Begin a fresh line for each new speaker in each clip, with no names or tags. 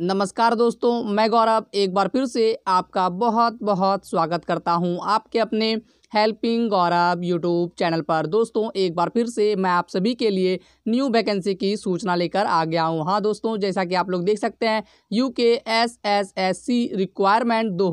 नमस्कार दोस्तों मैं गौरव एक बार फिर से आपका बहुत बहुत स्वागत करता हूं आपके अपने हेल्पिंग गौरव यूट्यूब चैनल पर दोस्तों एक बार फिर से मैं आप सभी के लिए न्यू वैकेंसी की सूचना लेकर आ गया हूं हाँ दोस्तों जैसा कि आप लोग देख सकते हैं U K S S S C requirement दो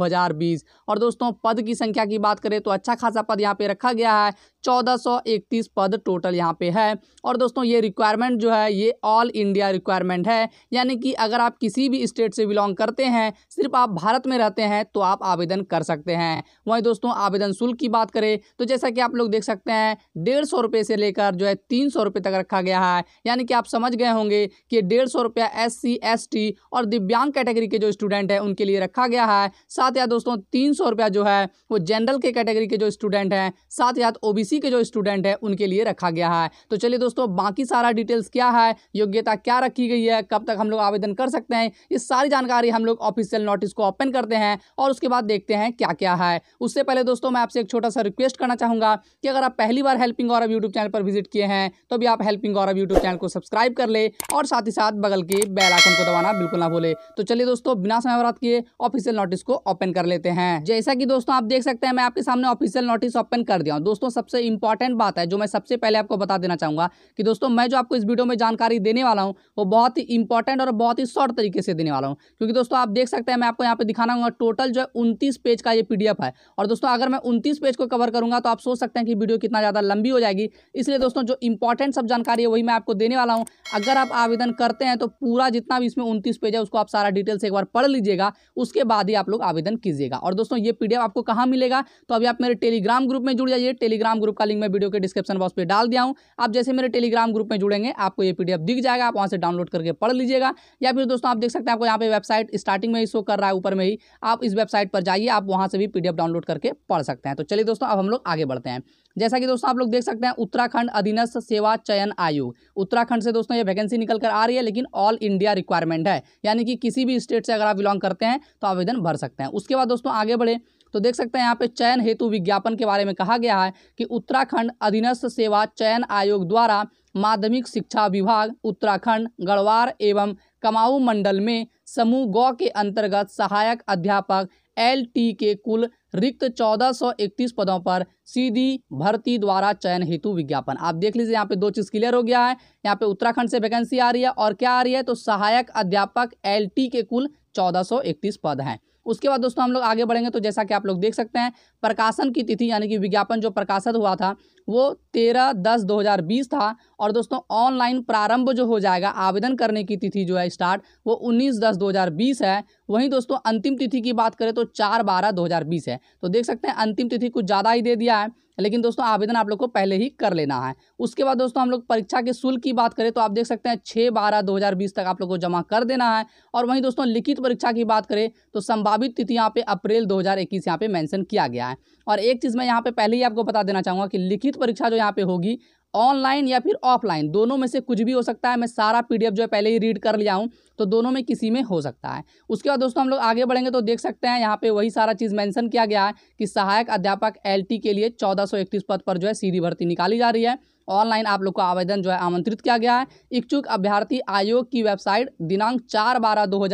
और दोस्तों पद की संख्या की बात करें तो अच्छा खासा पद यहाँ पर रखा गया है 1431 पद टोटल यहाँ पे है और दोस्तों ये रिक्वायरमेंट जो है ये ऑल इंडिया रिक्वायरमेंट है यानी कि अगर आप किसी भी स्टेट से बिलोंग करते हैं सिर्फ आप भारत में रहते हैं तो आप आवेदन कर सकते हैं वहीं दोस्तों आवेदन शुल्क की बात करें तो जैसा कि आप लोग देख सकते हैं डेढ़ सौ रुपये से लेकर जो है तीन सौ रुपये तक रखा गया है यानी कि आप समझ गए होंगे कि डेढ़ सौ रुपया एस सी एस टी और दिव्यांग कैटेगरी के जो स्टूडेंट हैं उनके लिए रखा गया है साथ या दोस्तों तीन सौ रुपया जो है वो जनरल के कैटेगरी के जो स्टूडेंट हैं साथ ही ओ बी ओबीसी के जो स्टूडेंट हैं उनके लिए रखा गया है तो चलिए दोस्तों बाकी सारा डिटेल्स क्या है योग्यता क्या रखी गई है कब तक हम लोग आवेदन कर सकते हैं ये सारी जानकारी हम लोग ऑफिशियल नोटिस को ओपन करते हैं और उसके बाद देखते हैं क्या क्या है उससे पहले दोस्तों मैं आपसे एक छोटा सा रिक्वेस्ट करना चाहूँगा कि अगर आप पहली बार हेल्पिंग गौरव यूट्यूब चैनल पर विजिट किए हैं तो भी आप हेल्पिंग गौरव यूट्यूब चैनल को सब्सक्राइब कर ले और साथ ही साथ बगल के बेलाइकन को दबाना बिल्कुल ना भूले तो चलिए दोस्तों बिना समय बरात किए ऑफिशियल नोटिस को ओपन कर लेते हैं जैसा कि दोस्तों आप देख सकते हैं मैं आपके सामने ऑफिशियल नोटिस ओपन कर दिया दोस्तों सबसे इंपॉर्टेंट बात है जो मैं सबसे पहले आपको बता देना चाहूँगा कि दोस्तों मैं जो आपको इस वीडियो में जानकारी देने वाला हूँ वो बहुत ही इंपॉर्टेंट और बहुत ही शॉर्ट तरीके से देने वाला हूँ क्योंकि दोस्तों आप देख सकते हैं मैं आपको यहाँ पर दिखाना हूँ टोटल जो है उनतीस पेज का ये पी है और दोस्तों अगर मैं उनतीस पेज को कवर करूँगा तो आप सोच सकते हैं कि वीडियो कितना ज़्यादा लंबी हो जाएगी इसलिए दोस्तों जो इंपॉर्टेंट सब जानकारी है वही मैं आपको देने वाला हूँ अगर आप आवेदन करते हैं तो पूरा जितना भी इसमें उनतीस पेज है उसको आप सारा डिटेल से एक बार पढ़ लीजिएगा उसके बाद ही आप लोग आवेदन कीजिएगा और दोस्तों ये पीडीएफ आपको कहाँ मिलेगा तो अभी आप मेरे टेलीग्राम ग्रुप में जुड़ जाइए टेलीग्राम ग्रुप ग्रुप का लिंक मैं वीडियो के डिस्क्रिप्शन बॉक्स पर डाल दिया हूँ आप जैसे मेरे टेलीग्राम ग्रुप में जुड़ेंगे आपको ये पीडीएफ दिख जाएगा आप वहाँ से डाउनलोड करके पढ़ लीजिएगा या फिर दोस्तों आप देख सकते हैं आपको यहाँ पे वेबसाइट स्टार्टिंग में ही शो कर रहा है ऊपर में ही आप इस वेबसाइट पर जाइए आप वहाँ से भी पीडीएफ डाउनलोड करके पढ़ सकते हैं तो चलिए दोस्तों अब हम लोग आगे बढ़ते हैं जैसा कि दोस्तों आप लोग देख सकते हैं उत्तराखंड अधीनस्थ सेवा चयन आयोग उत्तराखंड से दोस्तों ये वैकेंसी निकल कर आ रही है लेकिन ऑल इंडिया रिक्वायरमेंट है यानी कि किसी भी स्टेट से अगर आप बिलोंग करते हैं तो आवेदन भर सकते हैं उसके बाद दोस्तों आगे बढ़े तो देख सकते हैं यहाँ पे चयन हेतु विज्ञापन के बारे में कहा गया है कि उत्तराखंड अधीनस्थ सेवा चयन आयोग द्वारा माध्यमिक शिक्षा विभाग उत्तराखंड गढ़वार एवं कमाऊ मंडल में समूह गौ के अंतर्गत सहायक अध्यापक एल टी के कुल रिक्त 1431 पदों पर सीधी भर्ती द्वारा चयन हेतु विज्ञापन आप देख लीजिए यहाँ पे दो चीज़ क्लियर हो गया है यहाँ पे उत्तराखंड से वैकेंसी आ रही है और क्या आ रही है तो सहायक अध्यापक एल टी के कुल 1431 पद हैं उसके बाद दोस्तों हम लोग आगे बढ़ेंगे तो जैसा कि आप लोग देख सकते हैं प्रकाशन की तिथि यानी कि विज्ञापन जो प्रकाशित हुआ था वो तेरह दस दो हज़ार बीस था और दोस्तों ऑनलाइन प्रारंभ जो हो जाएगा आवेदन करने की तिथि जो है स्टार्ट वो उन्नीस दस दो हज़ार बीस है वहीं दोस्तों अंतिम तिथि की बात करें तो चार बारह दो हज़ार बीस है तो देख सकते हैं अंतिम तिथि कुछ ज़्यादा ही दे दिया है लेकिन दोस्तों आवेदन आप लोग को पहले ही कर लेना है उसके बाद दोस्तों हम लोग परीक्षा के शुल्क की बात करें तो आप देख सकते हैं छः बारह दो तक आप लोग को जमा कर देना है और वहीं दोस्तों लिखित परीक्षा की बात करें तो संभावित तिथि यहाँ पे अप्रैल दो हज़ार इक्कीस यहाँ पे मेंशन किया गया है और एक चीज़ मैं यहाँ पे पहले ही आपको बता देना चाहूँगा कि लिखित परीक्षा जो यहाँ पे होगी ऑनलाइन या फिर ऑफलाइन दोनों में से कुछ भी हो सकता है मैं सारा पीडीएफ जो है पहले ही रीड कर लिया हूँ तो दोनों में किसी में हो सकता है उसके बाद दोस्तों हम लोग आगे बढ़ेंगे तो देख सकते हैं यहाँ पे वही सारा चीज़ मेंशन किया गया है कि सहायक अध्यापक एलटी के लिए चौदह पद पर जो है सीधी भर्ती निकाली जा रही है ऑनलाइन आप लोग को आवेदन जो है आमंत्रित किया गया है इच्छुक अभ्यर्थी आयोग की वेबसाइट दिनांक चार बारह दो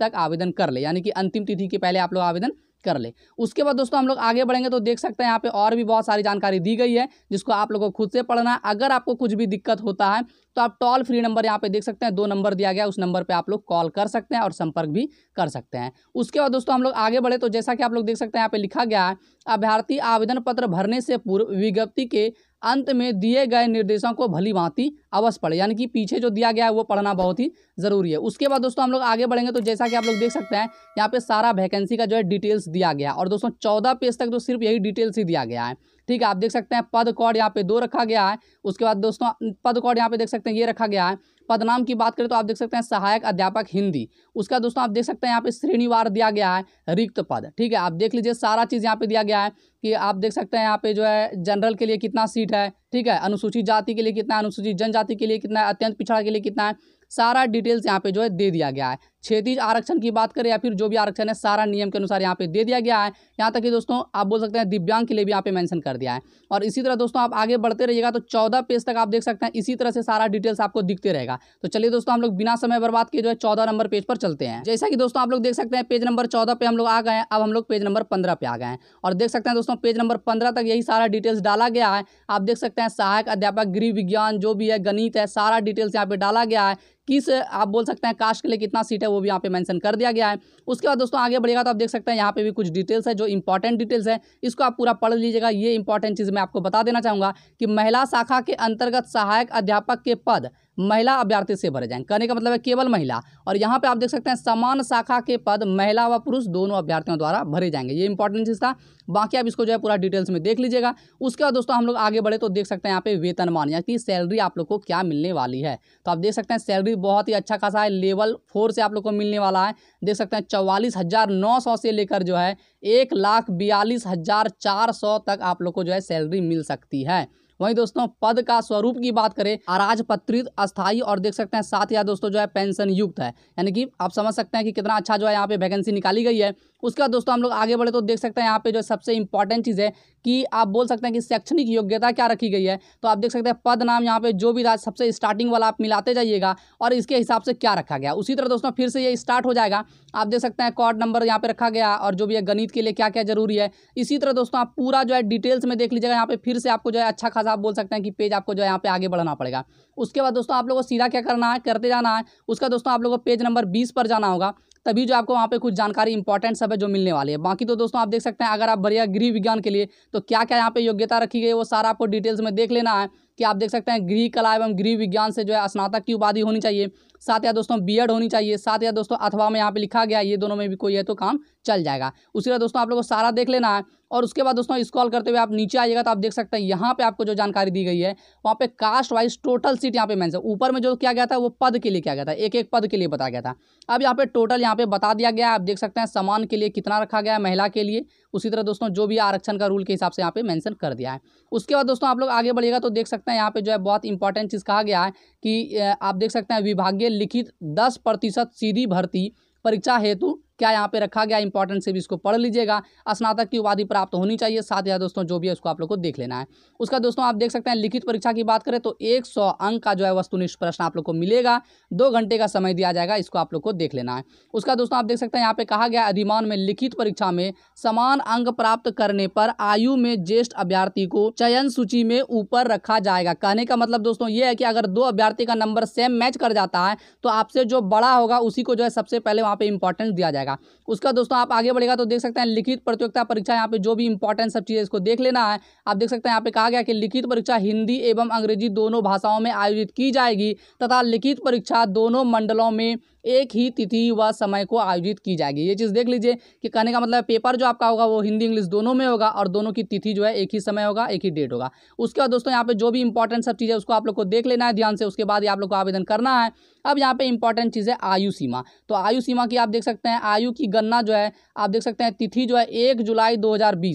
तक आवेदन कर ले यानी कि अंतिम तिथि के पहले आप लोग आवेदन कर ले उसके बाद दोस्तों हम लोग आगे बढ़ेंगे तो देख सकते हैं यहाँ पे और भी बहुत सारी जानकारी दी गई है जिसको आप लोगों को खुद से पढ़ना है अगर आपको कुछ भी दिक्कत होता है तो आप टोल फ्री नंबर यहाँ पे देख सकते हैं दो नंबर दिया गया उस नंबर पे आप लोग कॉल कर सकते हैं और संपर्क भी कर सकते हैं उसके बाद दोस्तों हम लोग आगे बढ़े तो जैसा कि आप लोग देख सकते हैं यहाँ पे लिखा गया है अभ्यर्थी आवेदन पत्र भरने से पूर्व विज्ञप्ति के अंत में दिए गए निर्देशों को भली भांति अवश्य पढ़े यानी कि पीछे जो दिया गया है वो पढ़ना बहुत ही ज़रूरी है उसके बाद दोस्तों हम लोग आगे बढ़ेंगे तो जैसा कि आप लोग देख सकते हैं यहाँ पे सारा वैकेंसी का जो है डिटेल्स दिया गया और दोस्तों चौदह पेज तक तो सिर्फ यही डिटेल्स ही दिया गया है ठीक है आप देख सकते हैं पद कौड़ यहाँ पे दो रखा गया है उसके बाद दोस्तों पद कौड़ यहाँ पे देख सकते हैं ये रखा गया है पदनाम की बात करें तो आप देख सकते हैं सहायक अध्यापक हिंदी उसका दोस्तों आप देख सकते हैं यहाँ पे श्रेणीवार दिया गया है रिक्त पद ठीक है आप देख लीजिए सारा चीज़ यहाँ पे दिया गया है कि आप देख सकते हैं यहाँ पे जो है जनरल के लिए कितना सीट है ठीक है अनुसूचित जाति के लिए कितना है अनुसूचित जनजाति के लिए कितना है अत्यंत पिछड़ा के लिए कितना है सारा डिटेल्स यहाँ पे जो है दे दिया गया है क्षेत्रीय आरक्षण की बात करें या फिर जो भी आरक्षण है सारा नियम के अनुसार यहाँ पे दे दिया गया है यहाँ तक कि दोस्तों आप बोल सकते हैं दिव्यांग के लिए भी यहाँ पे मेंशन कर दिया है और इसी तरह दोस्तों आप आगे बढ़ते रहिएगा तो चौदह पेज तक आप देख सकते हैं इसी तरह से सारा डिटेल्स आपको दिखते रहेगा तो चलिए दोस्तों हम लोग बिना समय बर्बाद किए जो है चौदह नंबर पेज पर चलते हैं जैसा कि दोस्तों आप लोग देख सकते हैं पेज नंबर चौदह पे हम लोग आ गए हैं अब हम लोग पेज नंबर पंद्रह पे आ गए हैं और देख सकते हैं दोस्तों पेज नंबर पंद्रह तक यही सारा डिटेल्स डाला गया है आप देख सकते हैं सहायक अध्यापक गृह विज्ञान जो भी है गणित है सारा डिटेल्स यहाँ पे डाला गया है किस आप बोल सकते हैं कास्ट के लिए कितना सीट है वो भी यहाँ पे मैंशन कर दिया गया है उसके बाद दोस्तों आगे बढ़ेगा तो आप देख सकते हैं यहाँ पे भी कुछ डिटेल्स है जो इंपॉर्टेंट डिटेल्स है इसको आप पूरा पढ़ लीजिएगा ये इंपॉर्टेंट चीज़ मैं आपको बता देना चाहूँगा कि महिला शाखा के अंतर्गत सहायक अध्यापक के पद महिला अभ्यर्थी से भरे जाएंगे कहने का मतलब है केवल महिला और यहाँ पे आप देख सकते हैं समान शाखा के पद महिला व पुरुष दोनों अभ्यर्थियों द्वारा भरे जाएंगे ये इंपॉर्टेंट चीज़ था बाकी आप इसको जो है पूरा डिटेल्स में देख लीजिएगा उसके बाद दोस्तों हम लोग आगे बढ़े तो देख सकते हैं यहाँ पे वेतनमान यानी कि सैलरी आप लोग को क्या मिलने वाली है तो आप देख सकते हैं सैलरी बहुत ही अच्छा खासा है लेवल फोर से आप लोग को मिलने वाला है देख सकते हैं चौवालीस हज़ार नौ सौ से लेकर जो है एक लाख बयालीस हज़ार चार सौ तक आप लोग को जो है सैलरी मिल सकती है वहीं दोस्तों पद का स्वरूप की बात करें अराजपत्रित अस्थायी और देख सकते हैं साथ या दोस्तों जो है पेंशन युक्त है यानी कि आप समझ सकते हैं कि कितना अच्छा जो है यहाँ पे वैकेंसी निकाली गई है उसके बाद दोस्तों हम लोग आगे बढ़े तो देख सकते हैं यहाँ पे जो सबसे इंपॉर्टेंट चीज़ है कि आप बोल सकते हैं कि शैक्षणिक योग्यता क्या रखी गई है तो आप देख सकते हैं पद नाम यहाँ पे जो भी रहा सबसे स्टार्टिंग वाला आप मिलाते जाइएगा और इसके हिसाब से क्या रखा गया उसी तरह दोस्तों फिर से ये स्टार्ट हो जाएगा आप देख सकते हैं कॉड नंबर यहाँ पर रखा गया और जो भी है गणित के लिए क्या क्या जरूरी है इसी तरह दोस्तों आप पूरा जो है डिटेल्स में देख लीजिएगा यहाँ पर फिर से आपको जो है अच्छा खासा आप बोल सकते हैं कि पेज आपको जो है यहाँ पर आगे बढ़ाना पड़ेगा उसके बाद दोस्तों आप लोगों को सीधा क्या करना है करते जाना है उसका दोस्तों आप लोगों को पेज नंबर बीस पर जाना होगा तभी जो आपको वहाँ पे कुछ जानकारी इंपॉर्टेंट सब है जो मिलने वाली है बाकी तो दोस्तों आप देख सकते हैं अगर आप बढ़िया गृह विज्ञान के लिए तो क्या क्या यहाँ पे योग्यता रखी गई वो सारा आपको डिटेल्स में देख लेना है कि आप देख सकते हैं गृह कला एवं गृह विज्ञान से जो है स्नातक की उपाधि होनी चाहिए साथ या दोस्तों बी होनी चाहिए साथ या दोस्तों अथवा में यहाँ पे लिखा गया ये दोनों में भी कोई है तो काम चल जाएगा उसी तरह दोस्तों आप लोग को सारा देख लेना है और उसके बाद दोस्तों स्क्रॉल करते हुए आप नीचे आइएगा तो आप देख सकते हैं यहाँ पे आपको जो जानकारी दी गई है वहाँ पे कास्ट वाइज टोटल सीट यहाँ पे मैं ऊपर में जो क्या गया था वो पद के लिए क्या गया था एक एक पद के लिए बताया गया था अब यहाँ पे टोटल यहाँ पे बता दिया गया आप देख सकते हैं समान के लिए कितना रखा गया है महिला के लिए उसी तरह दोस्तों जो भी आरक्षण का रूल के हिसाब से यहाँ पे मैंशन कर दिया है उसके बाद दोस्तों आप लोग आगे बढ़िएगा तो देख सकते हैं यहाँ पे जो है बहुत इंपॉर्टेंट चीज़ कहा गया है कि आप देख सकते हैं विभागीय लिखित दस प्रतिशत सीधी भर्ती परीक्षा हेतु क्या यहाँ पे रखा गया इंपॉर्टेंट से भी इसको पढ़ लीजिएगा स्नातक की उपाधि प्राप्त होनी चाहिए साथ ही दोस्तों जो भी है उसको आप लोग को देख लेना है उसका दोस्तों आप देख सकते हैं लिखित परीक्षा की बात करें तो एक सौ अंक का जो है वस्तुनिष्ठ प्रश्न आप लोग को मिलेगा दो घंटे का समय दिया जाएगा इसको आप लोग को देख लेना है उसका दोस्तों आप देख सकते हैं यहाँ पे कहा गया अधिमान में लिखित परीक्षा में समान अंक प्राप्त करने पर आयु में ज्येष्ठ अभ्यार्थी को चयन सूची में ऊपर रखा जाएगा कहने का मतलब दोस्तों ये है कि अगर दो अभ्यर्थी का नंबर सेम मैच कर जाता है तो आपसे जो बड़ा होगा उसी को जो है सबसे पहले वहां पे इंपॉर्टेंस दिया जाएगा जाएगा उसका दोस्तों आप आगे बढ़ेगा तो देख सकते हैं लिखित प्रतियोगिता परीक्षा यहाँ पे जो भी इंपॉर्टेंट सब चीज़ें इसको देख लेना है आप देख सकते हैं यहाँ पे कहा गया कि लिखित परीक्षा हिंदी एवं अंग्रेजी दोनों भाषाओं में आयोजित की जाएगी तथा लिखित परीक्षा दोनों मंडलों में एक ही तिथि व समय को आयोजित की जाएगी ये चीज़ देख लीजिए कि कहने का मतलब पेपर जो आपका होगा वो हिंदी इंग्लिश दोनों में होगा और दोनों की तिथि जो है एक ही समय होगा एक ही डेट होगा उसके बाद दोस्तों यहाँ पे जो भी इंपॉर्टेंट सब चीज़ें उसको आप लोग को देख लेना है ध्यान से उसके बाद आप लोग को आवेदन करना है अब यहाँ पे इंपॉर्टेंट चीज़ है आयु सीमा तो आयु सीमा की आप देख सकते हैं आयु की गणना जो है आप देख सकते हैं तिथि जो है एक जुलाई दो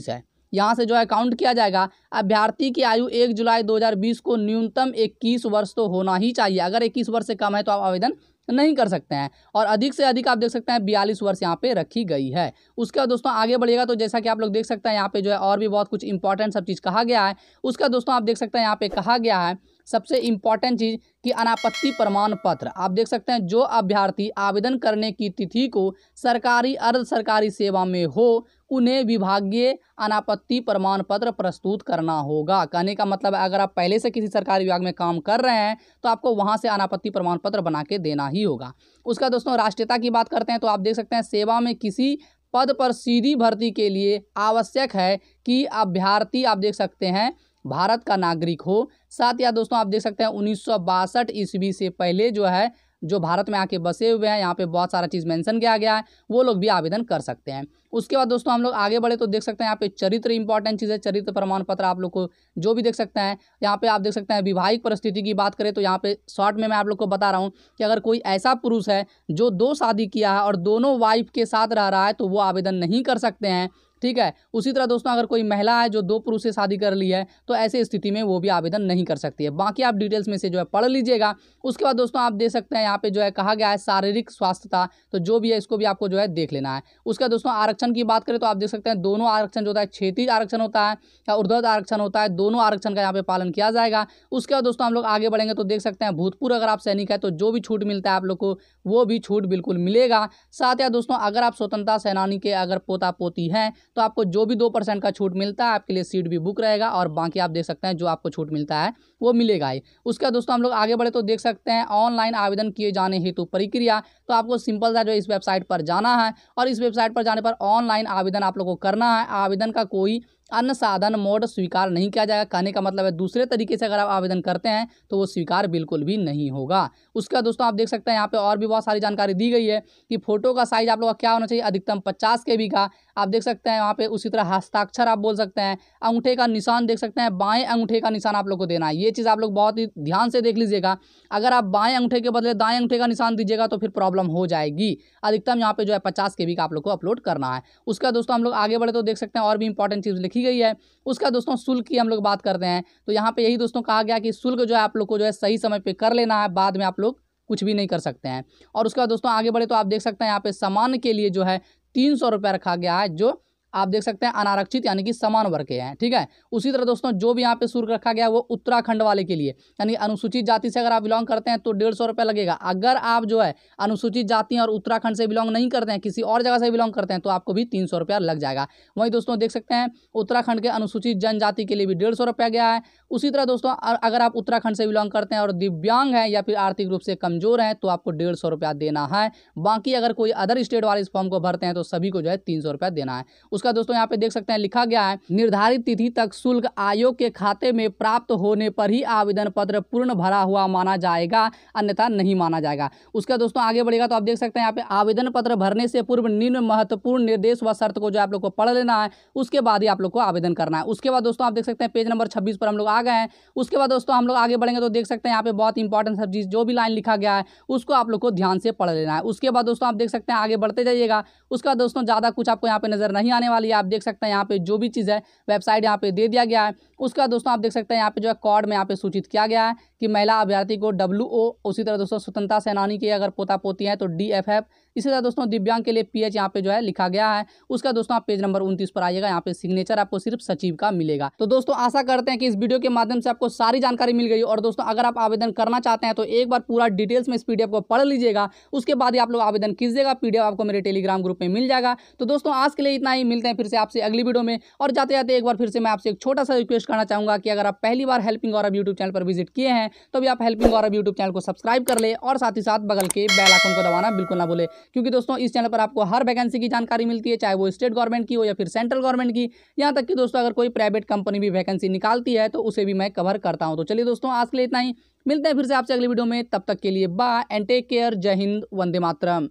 है यहाँ से जो है काउंट किया जाएगा अभ्यर्थी की आयु एक जुलाई 2020 को न्यूनतम 21 वर्ष तो होना ही चाहिए अगर 21 वर्ष से कम है तो आप आवेदन नहीं कर सकते हैं और अधिक से अधिक आप देख सकते हैं बयालीस वर्ष यहाँ पे रखी गई है उसके बाद दोस्तों आगे बढ़ेगा तो जैसा कि आप लोग देख सकते हैं यहाँ पे जो है और भी बहुत कुछ इंपॉर्टेंट सब चीज़ कहा गया है उसका दोस्तों आप देख सकते हैं यहाँ पे कहा गया है सबसे इम्पॉर्टेंट चीज़ कि अनापत्ति प्रमाण पत्र आप देख सकते हैं जो अभ्यर्थी आवेदन करने की तिथि को सरकारी अर्ध सरकारी सेवा में हो उन्हें विभागीय अनापत्ति प्रमाण पत्र प्रस्तुत करना होगा कहने का मतलब है अगर आप पहले से किसी सरकारी विभाग में काम कर रहे हैं तो आपको वहां से अनापत्ति प्रमाण पत्र बना के देना ही होगा उसका दोस्तों राष्ट्रीयता की बात करते हैं तो आप देख सकते हैं सेवा में किसी पद पर सीधी भर्ती के लिए आवश्यक है कि अभ्यर्थी आप देख सकते हैं भारत का नागरिक हो साथ या दोस्तों आप देख सकते हैं उन्नीस ईस्वी से पहले जो है जो भारत में आके बसे हुए हैं यहाँ पे बहुत सारा चीज़ मेंशन किया गया है वो लोग भी आवेदन कर सकते हैं उसके बाद दोस्तों हम लोग आगे बढ़े तो देख सकते हैं यहाँ पे चरित्र इंपॉर्टेंट चीज़ है चरित्र प्रमाण पत्र आप लोग को जो भी देख सकते हैं यहाँ पे आप देख सकते हैं विवाहिक परिस्थिति की बात करें तो यहाँ पे शॉर्ट में मैं आप लोग को बता रहा हूँ कि अगर कोई ऐसा पुरुष है जो दो शादी किया है और दोनों वाइफ के साथ रह रहा है तो वो आवेदन नहीं कर सकते हैं ठीक है उसी तरह दोस्तों अगर कोई महिला है जो दो पुरुष से शादी कर ली है तो ऐसे स्थिति में वो भी आवेदन नहीं कर सकती है बाकी आप डिटेल्स में से जो है पढ़ लीजिएगा उसके बाद दोस्तों आप दे सकते हैं यहाँ पे जो है कहा गया है शारीरिक स्वास्थ्यता तो जो भी है इसको भी आपको जो है देख लेना है उसका दोस्तों आरक्षण की बात करें तो आप देख सकते हैं दोनों आरक्षण जो होता है क्षेत्रीय आरक्षण होता है या उर्ध्वत आरक्षण होता है दोनों आरक्षण का यहाँ पे पालन किया जाएगा उसके बाद दोस्तों हम लोग आगे बढ़ेंगे तो देख सकते हैं भूतपूर्व अगर आप सैनिक है तो जो भी छूट मिलता है आप लोग को वो भी छूट बिल्कुल मिलेगा साथ या दोस्तों अगर आप स्वतंत्रता सेनानी के अगर पोता पोती हैं तो आपको जो भी दो परसेंट का छूट मिलता है आपके लिए सीट भी बुक रहेगा और बाकी आप देख सकते हैं जो आपको छूट मिलता है वो मिलेगा ही उसका दोस्तों हम लोग आगे बढ़े तो देख सकते हैं ऑनलाइन आवेदन किए जाने हेतु प्रक्रिया तो आपको सिंपल सा जो इस वेबसाइट पर जाना है और इस वेबसाइट पर जाने पर ऑनलाइन आवेदन आप लोग को करना है आवेदन का कोई अन्य साधन मोड स्वीकार नहीं किया जाएगा कहने का मतलब है दूसरे तरीके से अगर आप आवेदन करते हैं तो वो स्वीकार बिल्कुल भी नहीं होगा उसका दोस्तों आप देख सकते हैं यहाँ पे और भी बहुत सारी जानकारी दी गई है कि फोटो का साइज आप लोग का क्या होना चाहिए अधिकतम पचास के बी का आप देख सकते हैं वहाँ पे उसी तरह हस्ताक्षर आप बोल सकते हैं अंगूठे का निशान देख सकते हैं बाएँ अंगूठे का निशान आप लोग को देना है ये चीज़ आप लोग बहुत ही ध्यान से देख लीजिएगा अगर आप बाएँ अंगूठे के बदले दाएँ अंगूठे का निशान दीजिएगा तो फिर प्रॉब्लम हो जाएगी अधिकतम यहाँ पे जो है पचास के बी का आप लोग को अपलोड करना है उसका दोस्तों हम लोग आगे बढ़े तो देख सकते हैं और भी इंपॉर्टेंट चीज़ रखी गई है उसका दोस्तों शुल्क की हम लोग बात करते हैं तो यहाँ पे यही दोस्तों कहा गया कि शुल्क जो है आप लोग को जो है सही समय पर कर लेना है बाद में आप लोग कुछ भी नहीं कर सकते हैं और उसके बाद दोस्तों आगे बढ़े तो आप देख सकते हैं यहाँ पे सामान के लिए जो है तीन सौ रुपया रखा गया है जो आप देख सकते हैं अनारक्षित यानी कि समान वर्ग के हैं ठीक है उसी तरह दोस्तों जो भी यहाँ पे शुल्क रखा गया वो उत्तराखंड वाले के लिए यानी अनुसूचित जाति से अगर आप बिलोंग करते हैं तो डेढ़ सौ लगेगा अगर आप जो है अनुसूचित जाति और उत्तराखंड से बिलोंग नहीं करते हैं किसी और जगह से बिलोंग करते हैं तो आपको भी तीन सौ रुपया लग जाएगा वहीं दोस्तों देख सकते हैं उत्तराखंड के अनुसूचित जनजाति के लिए भी डेढ़ सौ रुपया गया है उसी तरह दोस्तों अगर आप उत्तराखंड से बिलोंग करते हैं और दिव्यांग हैं या फिर आर्थिक रूप से कमजोर हैं तो आपको डेढ़ सौ रुपया देना है बाकी अगर कोई अदर स्टेट वाले इस फॉर्म को भरते हैं तो सभी को जो है तीन सौ रुपया देना है उसका उसका दोस्तों यहाँ पे देख सकते हैं लिखा गया है निर्धारित तिथि तक शुल्क आयोग के खाते में प्राप्त होने पर ही आवेदन पत्र पूर्ण भरा हुआ माना जाएगा अन्यथा नहीं माना जाएगा उसका दोस्तों आगे बढ़ेगा तो आप देख सकते हैं यहाँ पे आवेदन पत्र भरने से पूर्व निम्न महत्वपूर्ण निर्देश व शर्त को जो आप लोग को पढ़ लेना है उसके बाद ही आप लोग को आवेदन करना है उसके बाद दोस्तों आप देख सकते हैं पेज नंबर छब्बीस पर हम लोग आ गए हैं उसके बाद दोस्तों हम लोग आगे बढ़ेंगे तो देख सकते हैं यहाँ पे बहुत इंपॉर्टेंट सब चीज़ जो भी लाइन लिखा गया है उसको आप लोग को ध्यान से पढ़ लेना है उसके बाद दोस्तों आप देख सकते हैं आगे बढ़ते जाइएगा उसका दोस्तों ज़्यादा कुछ आपको यहाँ पे नजर नहीं आने वाली है आप देख सकते हैं यहाँ पे जो भी चीज़ है वेबसाइट यहाँ पे दे दिया गया है उसका दोस्तों आप देख सकते हैं यहाँ पे जो है कॉर्ड में यहाँ पे सूचित किया गया है कि महिला अभ्यर्थी को डब्ल्यू ओ उसी तरह दोस्तों स्वतंत्रता सेनानी के अगर पोता पोती हैं तो डी एफ एफ इसी तरह दोस्तों दिव्यांग के लिए पी एच यहाँ पे जो है लिखा गया है उसका दोस्तों आप पेज नंबर उनतीस पर आइएगा यहाँ पे सिग्नेचर आपको सिर्फ सचिव का मिलेगा तो दोस्तों आशा करते हैं कि इस वीडियो के माध्यम से आपको सारी जानकारी मिल गई और दोस्तों अगर आप आवेदन करना चाहते हैं तो एक बार पूरा डिटेल्स में इस पीडीएफ को पढ़ लीजिएगा उसके बाद ही आप लोग आवेदन कीजिएगा पीडीएफ आपको मेरे टेलीग्राम ग्रुप में मिल जाएगा तो दोस्तों आज के लिए इतना ही मिलते मिलते हैं फिर से आपसे अगली वीडियो में और जाते जाते एक बार फिर से मैं आपसे एक छोटा सा रिक्वेस्ट करना चाहूँगा कि अगर आप पहली बार हेल्पिंग गौरव यूट्यूब चैनल पर विजिट किए हैं तो भी आप हेल्पिंग गौरव यूट्यूब चैनल को सब्सक्राइब कर ले और साथ ही साथ बगल के बेल आइकन को दबाना बिल्कुल ना भूले क्योंकि दोस्तों इस चैनल पर आपको हर वैकेंसी की जानकारी मिलती है चाहे वो स्टेट गवर्नमेंट की हो या फिर सेंट्रल गवर्नमेंट की यहाँ तक कि दोस्तों अगर कोई प्राइवेट कंपनी भी वैकेंसी निकालती है तो उसे भी मैं कवर करता हूँ तो चलिए दोस्तों आज के लिए इतना ही मिलते हैं फिर से आपसे अगली वीडियो में तब तक के लिए बाय एंड टेक केयर जय हिंद वंदे मातरम